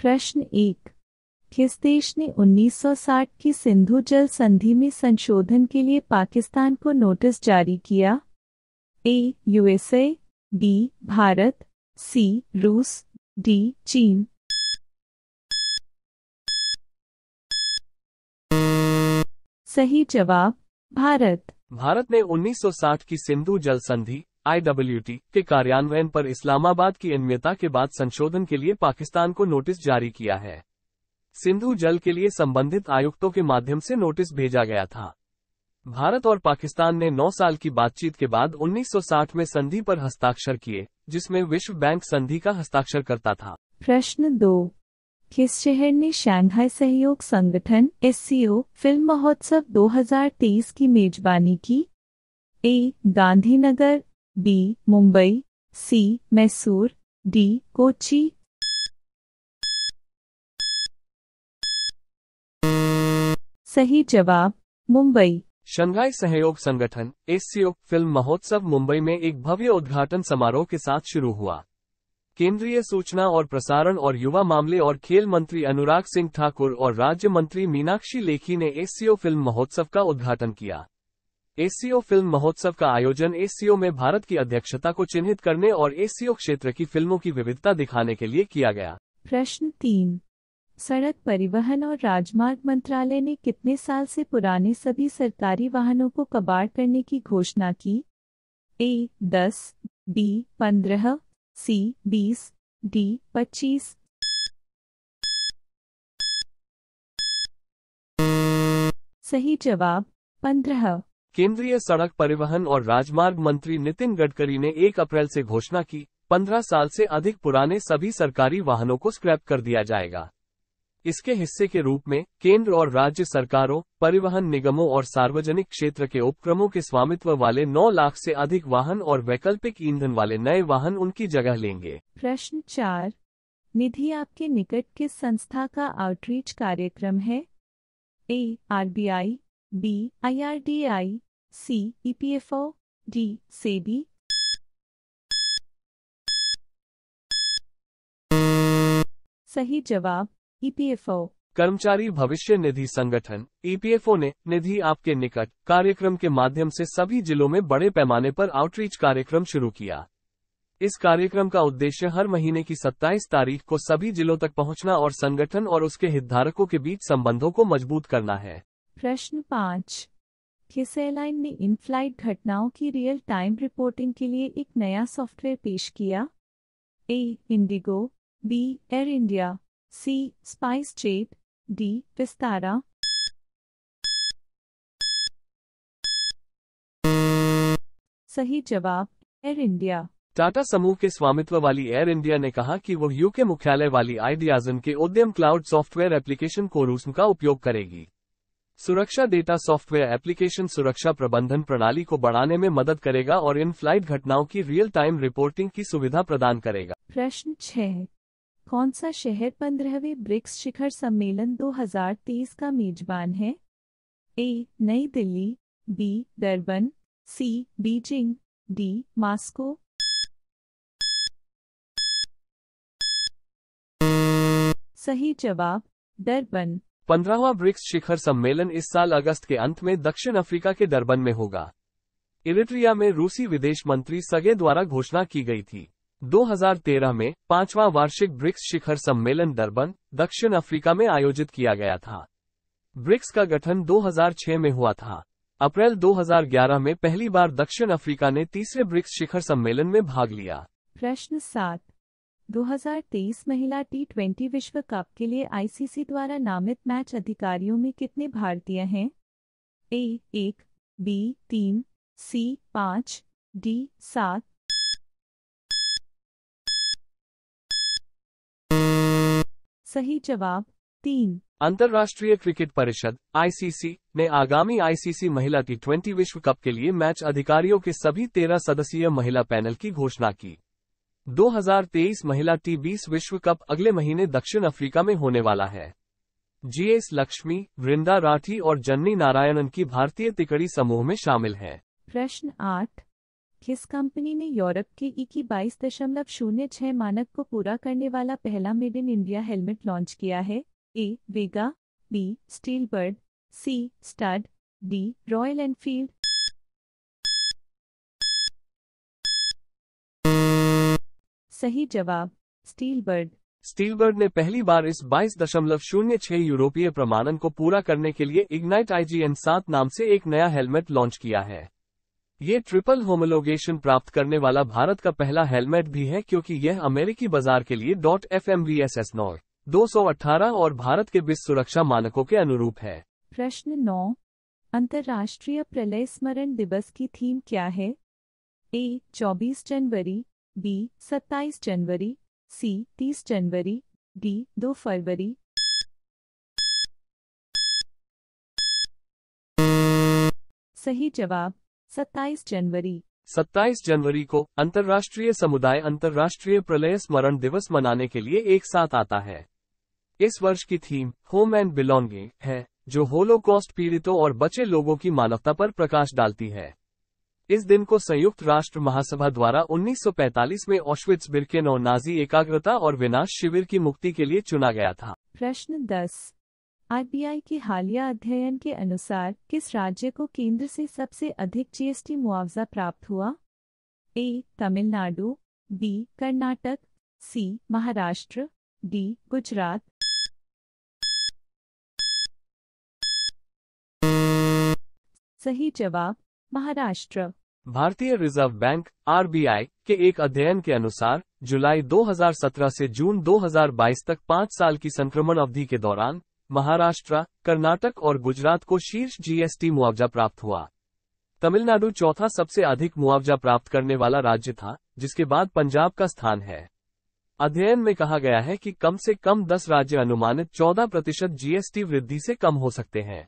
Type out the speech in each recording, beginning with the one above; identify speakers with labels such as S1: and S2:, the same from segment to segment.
S1: प्रश्न एक किस देश ने 1960 की सिंधु जल संधि में संशोधन के लिए पाकिस्तान को नोटिस जारी किया A USA B Bharat C रूस डी चीन सही जवाब भारत
S2: भारत ने 1960 की सिंधु जल संधि आईडब्ल्यूटी के कार्यान्वयन पर इस्लामाबाद की अनम्यता के बाद संशोधन के लिए पाकिस्तान को नोटिस जारी किया है सिंधु जल के लिए संबंधित आयुक्तों के माध्यम से नोटिस भेजा गया था भारत और पाकिस्तान ने 9 साल की बातचीत के बाद 1960 में संधि पर हस्ताक्षर किए जिसमें विश्व बैंक संधि का हस्ताक्षर करता था
S1: प्रश्न दो किस शहर ने शंघाई सहयोग संगठन एस फिल्म महोत्सव 2023 की मेजबानी की A Gandhinagar B Mumbai C Mysore D Kochi सही जवाब मुंबई
S2: शंघाई सहयोग संगठन एससीओ फिल्म महोत्सव मुंबई में एक भव्य उद्घाटन समारोह के साथ शुरू हुआ केंद्रीय सूचना और प्रसारण और युवा मामले और खेल मंत्री अनुराग सिंह ठाकुर और राज्य मंत्री मीनाक्षी लेखी ने एससीओ फिल्म महोत्सव का उद्घाटन किया एससीओ फिल्म महोत्सव का आयोजन एससीओ में भारत की अध्यक्षता को चिन्हित करने और एससीओ क्षेत्र की फिल्मों की विविधता दिखाने के लिए किया गया
S1: प्रश्न तीन सड़क परिवहन और राजमार्ग मंत्रालय ने कितने साल से पुराने सभी सरकारी वाहनों को कबाड़ करने की घोषणा की ए दस बी पंद्रह सी बीस डी पच्चीस सही जवाब पंद्रह
S2: केंद्रीय सड़क परिवहन और राजमार्ग मंत्री नितिन गडकरी ने 1 अप्रैल से घोषणा की 15 साल से अधिक पुराने सभी सरकारी वाहनों को स्क्रैप कर दिया जाएगा इसके हिस्से के रूप में केंद्र और राज्य सरकारों परिवहन निगमों और सार्वजनिक क्षेत्र के उपक्रमों के स्वामित्व वाले 9 लाख से अधिक वाहन और वैकल्पिक ईंधन वाले नए वाहन उनकी जगह लेंगे
S1: प्रश्न चार निधि आपके निकट किस संस्था का आउटरीच कार्यक्रम है A R B I B I R D I C EPFO D SEBI सही जवाब ईपीएफओ e
S2: कर्मचारी भविष्य निधि संगठन ईपीएफओ e ने निधि आपके निकट कार्यक्रम के माध्यम से सभी जिलों में बड़े पैमाने पर आउटरीच कार्यक्रम शुरू किया इस कार्यक्रम का उद्देश्य हर महीने की 27 तारीख को सभी जिलों तक पहुंचना और संगठन और उसके हितधारकों के बीच संबंधों को मजबूत करना है
S1: प्रश्न पाँच किस एयरलाइन ने इन फ्लाइट घटनाओं की रियल टाइम रिपोर्टिंग के लिए एक नया सॉफ्टवेयर पेश किया A IndiGo B Air India C SpiceJet D Vistara सही जवाब एयर इंडिया
S2: टाटा समूह के स्वामित्व वाली एयर इंडिया ने कहा कि वह यूके मुख्यालय वाली आइडियाजन के उद्यम क्लाउड सॉफ्टवेयर एप्लीकेशन को रूसम का उपयोग करेगी सुरक्षा डेटा सॉफ्टवेयर एप्लीकेशन सुरक्षा प्रबंधन प्रणाली को बढ़ाने में मदद करेगा और इन फ्लाइट घटनाओं की रियल टाइम रिपोर्टिंग की सुविधा प्रदान करेगा
S1: प्रश्न छह कौन सा शहर पंद्रहवें ब्रिक्स शिखर सम्मेलन 2023 का मेजबान है A New Delhi B Durban C Beijing D Moscow सही जवाब डरबन
S2: पंद्रहवा ब्रिक्स शिखर सम्मेलन इस साल अगस्त के अंत में दक्षिण अफ्रीका के डरबन में होगा इरिट्रिया में रूसी विदेश मंत्री सगे द्वारा घोषणा की गई थी 2013 में पांचवा वार्षिक ब्रिक्स शिखर सम्मेलन डरबन दक्षिण अफ्रीका में आयोजित किया गया था ब्रिक्स का गठन 2006 में हुआ था अप्रैल 2011 में पहली बार दक्षिण अफ्रीका ने तीसरे ब्रिक्स शिखर सम्मेलन में भाग लिया
S1: प्रश्न सात 2023 महिला टी ट्वेंटी विश्व कप के लिए आईसीसी द्वारा नामित मैच अधिकारियों में कितने भारतीय हैं ए एक बी तीन सी पाँच डी सात सही जवाब तीन
S2: अंतर्राष्ट्रीय क्रिकेट परिषद आईसीसी ने आगामी आईसीसी महिला टी ट्वेंटी विश्व कप के लिए मैच अधिकारियों के सभी तेरह सदस्यीय महिला पैनल की घोषणा की 2023 महिला टी बीस विश्व कप अगले महीने दक्षिण अफ्रीका में होने वाला है जीएस लक्ष्मी वृंदा राठी और जन्नी नारायणन की भारतीय तिकड़ी समूह में शामिल है
S1: प्रश्न आठ किस कंपनी ने यूरोप के इक्की बाईस दशमलव शून्य छह मानक को पूरा करने वाला पहला made in India helmet launch किया है A Vega B Steelbird C Studds D Royal Enfield सही जवाब स्टीलबर्ग स्टीलबर्ग ने पहली बार इस
S2: बाईस दशमलव शून्य छह यूरोपीय प्रमाणन को पूरा करने के लिए इग्नाइट आई सात नाम से एक नया हेलमेट लॉन्च किया है ये ट्रिपल होमोलोगेशन प्राप्त करने वाला भारत का पहला हेलमेट भी है क्योंकि यह अमेरिकी बाजार के लिए dot F M V S S नौ दो सौ अठारह और भारत के विश्व सुरक्षा मानकों के अनुरूप है
S1: प्रश्न नौ अंतर्राष्ट्रीय प्रलय स्मरण दिवस की थीम क्या है ए चौबीस जनवरी बी सत्ताईस जनवरी सी तीस जनवरी डी दो फरवरी सही जवाब सत्ताईस जनवरी
S2: सत्ताईस जनवरी को अंतर्राष्ट्रीय समुदाय अंतर्राष्ट्रीय प्रलय स्मरण दिवस मनाने के लिए एक साथ आता है इस वर्ष की थीम होम एंड बिलोंगिंग है जो होलोकॉस्ट पीड़ितों और बचे लोगों की मानवता पर प्रकाश डालती है इस दिन को संयुक्त राष्ट्र महासभा द्वारा 1945 में ऑशविट्स बिरकेनो नाजी एकाग्रता और विनाश शिविर की मुक्ति के लिए चुना गया था
S1: प्रश्न 10 आरबीआई के हालिया अध्ययन के अनुसार किस राज्य को केंद्र से सबसे अधिक जीएसटी मुआवजा प्राप्त हुआ A Tamil Nadu B Karnataka C Maharashtra D Gujarat सही जवाब महाराष्ट्र
S2: भारतीय रिजर्व बैंक आर के एक अध्ययन के अनुसार जुलाई 2017 से जून 2022 तक पाँच साल की संक्रमण अवधि के दौरान महाराष्ट्र कर्नाटक और गुजरात को शीर्ष जीएसटी मुआवजा प्राप्त हुआ तमिलनाडु चौथा सबसे अधिक मुआवजा प्राप्त करने वाला राज्य था जिसके बाद पंजाब का स्थान है अध्ययन में कहा गया है कि कम से कम 10 राज्य अनुमानित 14 प्रतिशत जीएसटी वृद्धि से कम हो सकते हैं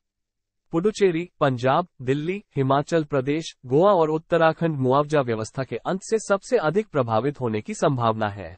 S2: पुडुचेरी पंजाब दिल्ली हिमाचल प्रदेश गोवा और उत्तराखंड मुआवजा व्यवस्था के अंत से सबसे अधिक प्रभावित होने की संभावना है